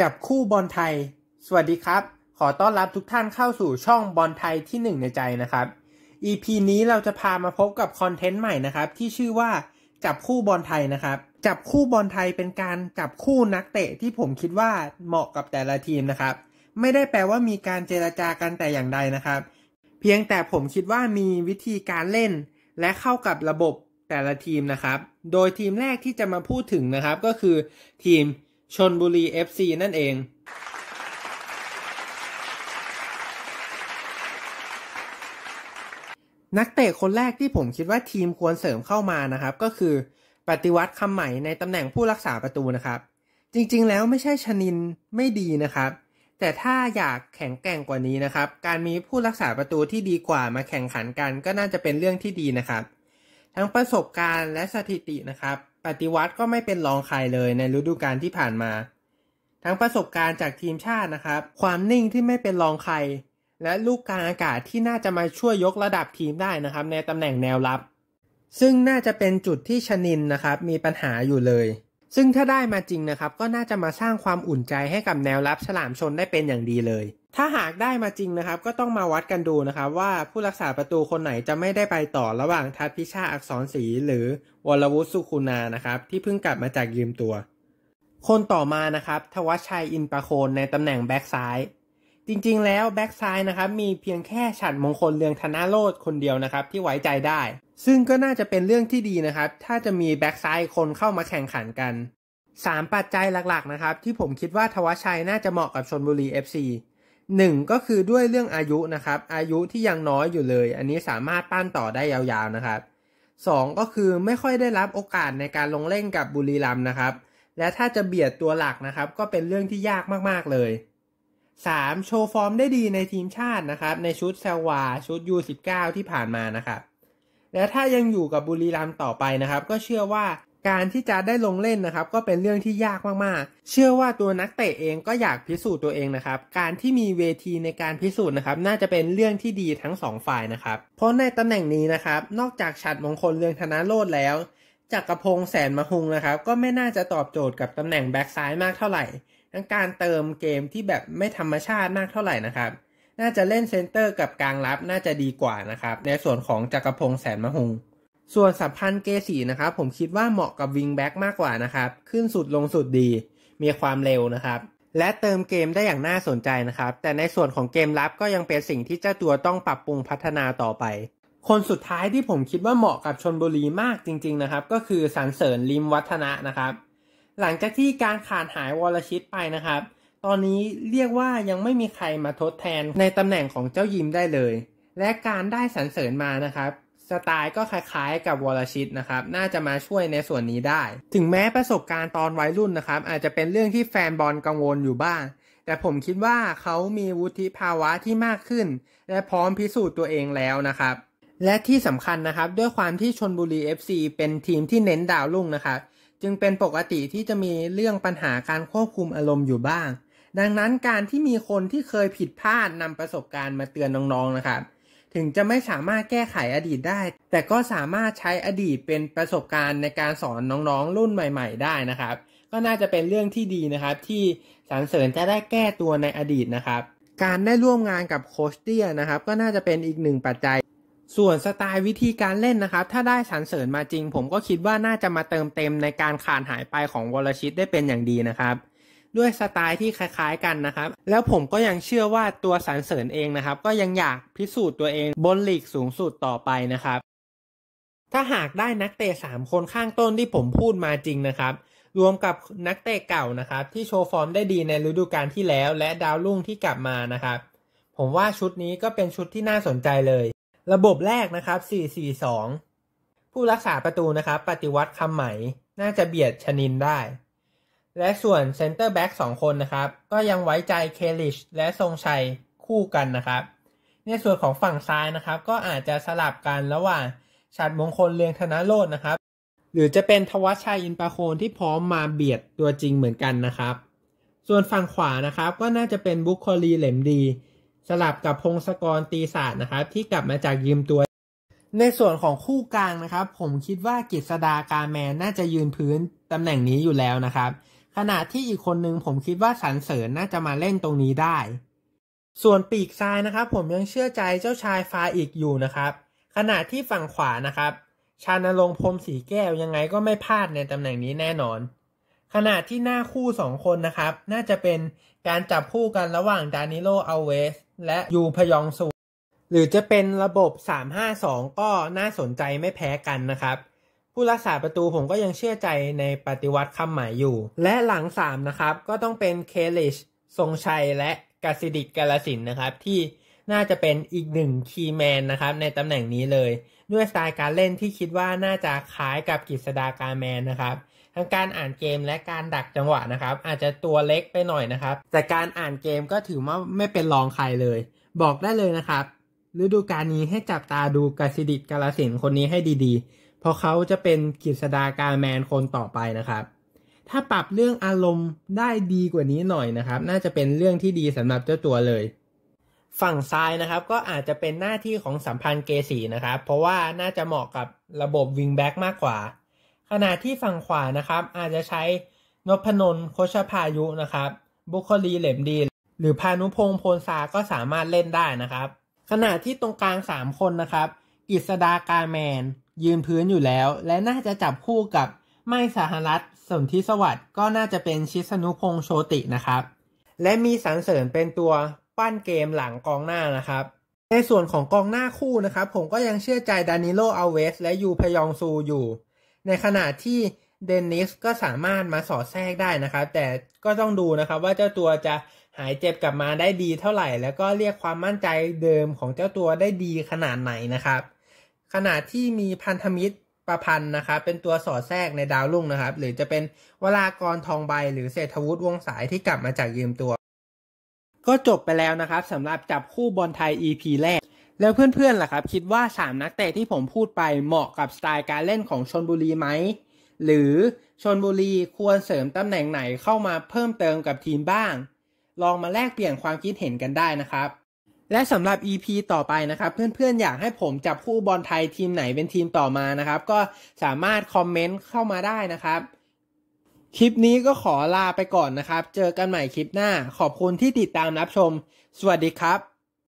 จับคู่บอลไทย สวัสดีครับ ขอต้อนรับทุกท่านเข้าสู่ช่องบอลไทยที่ 1 ในใจนะครับ EP นี้เราจะพามาพบกับคอนเทนต์ใหม่นะครับ ที่ชื่อว่า จับคู่บอลไทยนะครับ จับคู่บอลไทยเป็นการจับคู่นักเตะที่ผมคิดว่าเหมาะกับแต่ละทีมนะครับ ไม่ได้แปลว่ามีการเจรจากันแต่อย่างใดนะครับ เพียงแต่ผมคิดว่ามีวิธีการเล่น และเข้ากับระบบแต่ละทีมนะครับ โดยทีมแรกที่จะมาพูดถึงนะครับ ก็คือทีมชนบุรี FC นั่นเอง นักเตะคนแรกที่ผมคิดว่าทีมควรเสริมเข้ามานะครับ ก็คือปฏิวัติคำใหม่ในตำแหน่งผู้รักษาประตูนะครับ จริงๆแล้วไม่ใช่ชนินไม่ดีนะครับ แต่ถ้าอยากแข็งแกร่งกว่านี้นะครับ การมีผู้รักษาประตูที่ดีกว่ามาแข่งขันกันก็น่าจะเป็นเรื่องที่ดีนะครับ ทั้งประสบการณ์และสถิตินะครับปฏิวัติก็ไม่เป็นรองใครเลย ในฤดูกาลที่ผ่านมา ทั้งประสบการณ์จากทีมชาตินะครับ ความนิ่งที่ไม่เป็นรองใคร และลูกกลางอากาศที่น่าจะมาช่วยยกระดับทีมได้นะครับ ในตำแหน่งแนวรับ ซึ่งน่าจะเป็นจุดที่ชนินนะครับ มีปัญหาอยู่เลย ซึ่งถ้าได้มาจริงนะครับ ก็น่าจะมาสร้างความอุ่นใจให้กับแนวรับฉลามชนได้เป็นอย่างดีเลยถ้าหากได้มาจริงนะครับก็ต้องมาวัดกันดูนะครับ ว่าผู้รักษาประตูคนไหนจะไม่ได้ไปต่อระหว่างทัพพิชาอักษรศรีหรือวรวุฒิสุขุนานะครับ ที่เพิ่งกลับมาจากยืมตัว คนต่อมานะครับ ทวชชัยอินประโคนในตำแหน่งแบ็กซ้ายจริงๆแล้วแบ็กซ้ายนะครับ มีเพียงแค่ฉัดมงคลเรืองธนาโรดคนเดียวนะครับที่ไว้ใจได้ ซึ่งก็น่าจะเป็นเรื่องที่ดีนะครับถ้าจะมีแบ็กซ้ายคนเข้ามาแข่งขันกันสามปัจจัยหลักๆนะครับที่ผมคิดว่าทวชชัยน่าจะเหมาะกับชนบุรี FC หนึ่งก็คือด้วยเรื่องอายุนะครับอายุที่ยังน้อยอยู่เลย อันนี้สามารถปั้นต่อได้ยาวๆนะครับ 2 ก็คือไม่ค่อยได้รับโอกาสในการลงเล่นกับบุรีรัมนะครับ และถ้าจะเบียดตัวหลักนะครับก็เป็นเรื่องที่ยากมากๆเลย 3. โชว์ฟอร์มได้ดีในทีมชาตินะครับในชุดเซวา ชุด U19 ที่ผ่านมานะครับและถ้ายังอยู่กับบุรีรัมต่อไปนะครับก็เชื่อว่าการที่จะได้ลงเล่นนะครับ ก็เป็นเรื่องที่ยากมากๆ เชื่อว่าตัวนักเตะเองก็อยากพิสูจน์ตัวเองนะครับ การที่มีเวทีในการพิสูจน์นะครับ น่าจะเป็นเรื่องที่ดีทั้งสองฝ่ายนะครับ เพราะในตำแหน่งนี้นะครับนอกจากฉัดมงคลเรืองธนาโรดแล้วจักรพงษ์แสนมะฮุงนะครับ ก็ไม่น่าจะตอบโจทย์กับตำแหน่งแบ็กซ้ายมากเท่าไหร่ ทั้งการเติมเกมที่แบบไม่ธรรมชาติมากเท่าไหร่นะครับ น่าจะเล่นเซนเตอร์กับกลางรับน่าจะดีกว่านะครับในส่วนของจักรพงษ์แสนมะฮุงส่วนสัมพันธ์เกสีนะครับผมคิดว่าเหมาะกับวิงแบ็กมากกว่านะครับขึ้นสุดลงสุดดี มีความเร็วนะครับ และเติมเกมได้อย่างน่าสนใจนะครับ แต่ในส่วนของเกมลับก็ยังเป็นสิ่งที่เจ้าตัวต้องปรับปรุงพัฒนาต่อไป คนสุดท้ายที่ผมคิดว่าเหมาะกับชนบุรีมากจริง ๆนะครับ ก็คือสันเสริญลิมวัฒนะนะครับ หลังจากที่การขาดหายวรชิตไปนะครับ ตอนนี้เรียกว่ายังไม่มีใครมาทดแทนในตำแหน่งของเจ้ายิมได้เลย และการได้สันเสริญมานะครับสไตล์ก็คล้ายๆกับวอลชิตนะครับ น่าจะมาช่วยในส่วนนี้ได้ ถึงแม้ประสบการณ์ตอนวัยรุ่นนะครับ อาจจะเป็นเรื่องที่แฟนบอลกังวลอยู่บ้าง แต่ผมคิดว่าเขามีวุฒิภาวะที่มากขึ้น และพร้อมพิสูจน์ตัวเองแล้วนะครับและที่สำคัญนะครับ ด้วยความที่ชนบุรี FC เป็นทีมที่เน้นดาวรุ่งนะครับจึงเป็นปกติที่จะมีเรื่องปัญหาการควบคุมอารมณ์อยู่บ้าง ดังนั้นการที่มีคนที่เคยผิดพลาดนำประสบการณ์มาเตือนน้องๆนะครับถึงจะไม่สามารถแก้ไขอดีตได้ แต่ก็สามารถใช้อดีตเป็นประสบการณ์ในการสอนน้องๆรุ่นใหม่ๆ ได้นะครับ ก็น่าจะเป็นเรื่องที่ดีนะครับ ที่สรรเสริญจะได้แก้ตัวในอดีตนะครับ การได้ร่วมงานกับโคชเตียนะครับก็น่าจะเป็นอีกหนึ่งปัจจัย ส่วนสไตล์วิธีการเล่นนะครับ ถ้าได้สรรเสริญมาจริง ผมก็คิดว่าน่าจะมาเติมเต็มในการขาดหายไปของวรชิตได้เป็นอย่างดีนะครับด้วยสไตล์ที่คล้ายๆกันนะครับ แล้วผมก็ยังเชื่อว่าตัวสรรเสริญเองนะครับ ก็ยังอยากพิสูจน์ตัวเองบนลีกสูงสุดต่อไปนะครับ ถ้าหากได้นักเตะ3คนข้างต้นที่ผมพูดมาจริงนะครับ รวมกับนักเตะเก่านะครับ ที่โชว์ฟอร์มได้ดีในฤดูกาลที่แล้วและดาวรุ่งที่กลับมานะครับ ผมว่าชุดนี้ก็เป็นชุดที่น่าสนใจเลย ระบบแรกนะครับ 4-4-2 ผู้รักษาประตูนะครับ ปฏิวัติคำใหม่ น่าจะเบียดชนินได้และส่วนเซนเตอร์แบ็กสองคนนะครับ ก็ยังไว้ใจเคลิช และทรงชัยคู่กันนะครับ ในส่วนของฝั่งซ้ายนะครับ ก็อาจจะสลับกันระหว่างชัดมงคลเลืองธนาโรจน์นะครับ หรือจะเป็นทวัชชัยอินปาโคนที่พร้อมมาเบียดตัวจริงเหมือนกันนะครับ ส่วนฝั่งขวานะครับก็น่าจะเป็นบุคคลีเหลมดี สลับกับพงศกรตีศาสตร์นะครับ ที่กลับมาจากยืมตัว ในส่วนของคู่กลางนะครับ ผมคิดว่ากิษดาการแมนน่าจะยืนพื้นตำแหน่งนี้อยู่แล้วนะครับขณะที่อีกคนหนึ่งผมคิดว่าสันเสริญ น่าจะมาเล่นตรงนี้ได้ ส่วนปีกซ้ายนะครับ ผมยังเชื่อใจเจ้าชายฟาอีกอยู่นะครับ ขณะที่ฝั่งขวานะครับ ชานรงพรมสีแก้วยังไงก็ไม่พลาดในตำแหน่งนี้แน่นอน ขณะที่หน้าคู่สองคนนะครับ น่าจะเป็นการจับคู่กันระหว่างดานิโลอาเวส และยูพยองซู หรือจะเป็นระบบ 352ก็น่าสนใจไม่แพ้กันนะครับผู้รักษาประตูผมก็ยังเชื่อใจในปฏิวัติคำหมายอยู่ และหลัง3นะครับ ก็ต้องเป็นเคลิชทรงชัยและกาิดิกกาลสินนะครับ ที่น่าจะเป็นอีกหนึ่งคีย์แมนนะครับในตำแหน่งนี้เลย ด้วยสไตล์การเล่นที่คิดว่าน่าจะคล้ายกับกิษดากาแมนนะครับทั้งการอ่านเกมและการดักจังหวะนะครับ อาจจะตัวเล็กไปหน่อยนะครับ แต่การอ่านเกมก็ถือว่าไม่เป็นรองใครเลย บอกได้เลยนะครับฤดูกาลนี้ให้จับตาดูกาิดิกกาลสินคนนี้ให้ดีๆพราะเขาจะเป็นกจสดาการแมนคนต่อไปนะครับ ถ้าปรับเรื่องอารมณ์ได้ดีกว่านี้หน่อยนะครับ น่าจะเป็นเรื่องที่ดีสำหรับเจ้าตัวเลย ฝั่งซ้ายนะครับก็อาจจะเป็นหน้าที่ของสัมพันธ์เกสีนะครับ เพราะว่าน่าจะเหมาะกับระบบวิงแบ็กมากกว่า ขณะที่ฝั่งขวานะครับ อาจจะใช้นพนนโคชพายุนะครับ บุคลีเหลมดี หรือพานุพงศ์โพลซาก็สามารถเล่นได้นะครับ ขณะที่ตรงกลาง3คนนะครับกิษดาการแมนยืนพื้นอยู่แล้วและน่าจะจับคู่กับไม่สหรัฐสนธิสวัสด์ ก็น่าจะเป็นชิสนุพง์โชตินะครับ และมีสรรเสริญเป็นตัวปั้นเกมหลังกองหน้านะครับ ในส่วนของกองหน้าคู่นะครับ ผมก็ยังเชื่อใจดานิโลอาเวส และยูพยองซูอยู่ ในขณะที่เดนนิสก็สามารถมาสอดแทรกได้นะครับ แต่ก็ต้องดูนะครับว่าเจ้าตัวจะหายเจ็บกลับมาได้ดีเท่าไหร่ แล้วก็เรียกความมั่นใจเดิมของเจ้าตัวได้ดีขนาดไหนนะครับขณะที่มีพันธมิตรประพันธ์นะครับเป็นตัวสอดแทรกในดาวรุ่งนะครับ หรือจะเป็นวรากรทองใบหรือเศรษฐวุฒิวงสายที่กลับมาจากยืมตัว ก็จบไปแล้วนะครับสำหรับจับคู่บอลไทย EP แรก แล้วเพื่อนๆล่ะครับ คิดว่า 3 นักเตะที่ผมพูดไปเหมาะกับสไตล์การเล่นของชนบุรีไหม หรือชนบุรีควรเสริมตำแหน่งไหนเข้ามาเพิ่มเติมกับทีมบ้าง ลองมาแลกเปลี่ยนความคิดเห็นกันได้นะครับและสำหรับ EP ต่อไปนะครับ เพื่อนๆ อยากให้ผมจับคู่บอลไทยทีมไหนเป็นทีมต่อมานะครับ ก็สามารถคอมเมนต์เข้ามาได้นะครับ คลิปนี้ก็ขอลาไปก่อนนะครับ เจอกันใหม่คลิปหน้า ขอบคุณที่ติดตามรับชม สวัสดีครับ